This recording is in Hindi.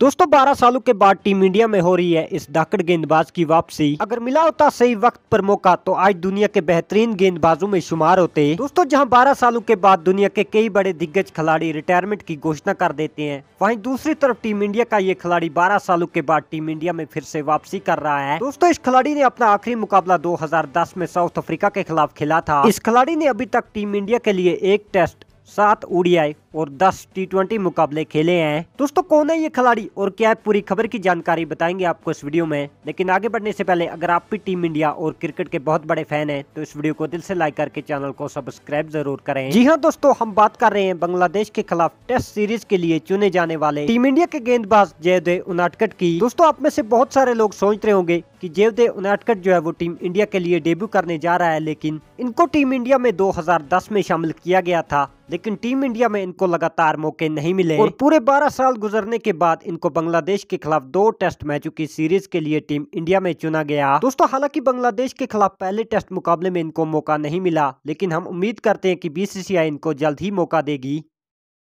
दोस्तों 12 सालों के बाद टीम इंडिया में हो रही है इस धाकड़ गेंदबाज की वापसी अगर मिला होता सही वक्त पर मौका तो आज दुनिया के बेहतरीन गेंदबाजों में शुमार होते दोस्तों जहां 12 सालों के बाद दुनिया के कई बड़े दिग्गज खिलाड़ी रिटायरमेंट की घोषणा कर देते हैं वहीं दूसरी तरफ टीम इंडिया का ये खिलाड़ी बारह सालों के बाद टीम इंडिया में फिर से वापसी कर रहा है दोस्तों इस खिलाड़ी ने अपना आखिरी मुकाबला दो में साउथ अफ्रीका के खिलाफ खेला था इस खिलाड़ी ने अभी तक टीम इंडिया के लिए एक टेस्ट सात उड़ियाई और 10 टी मुकाबले खेले हैं दोस्तों कौन है ये खिलाड़ी और क्या है पूरी खबर की जानकारी बताएंगे आपको इस वीडियो में लेकिन आगे बढ़ने से पहले अगर आप भी टीम इंडिया और क्रिकेट के बहुत बड़े फैन है तो इस वीडियो को दिल से लाइक करके चैनल को सब्सक्राइब जरूर करें जी हाँ दोस्तों हम बात कर रहे हैं बांग्लादेश के खिलाफ टेस्ट सीरीज के लिए चुने जाने वाले टीम इंडिया के गेंदबाज जयदेव उनाटकट की दोस्तों आप में से बहुत सारे लोग सोच रहे होंगे कि जयदेव उनाटकट जो है वो टीम इंडिया के लिए डेब्यू करने जा रहा है लेकिन इनको टीम इंडिया में 2010 में शामिल किया गया था लेकिन टीम इंडिया में इनको इनको लगातार मौके नहीं मिले और पूरे बारह साल गुजरने के बाद इनको बांग्लादेश के खिलाफ दो टेस्ट मैचों की सीरीज के लिए टीम इंडिया में चुना गया दोस्तों हालांकि बांग्लादेश के खिलाफ पहले टेस्ट मुकाबले में इनको मौका नहीं मिला लेकिन हम उम्मीद करते हैं की बीसीसीआई इनको जल्द ही मौका देगी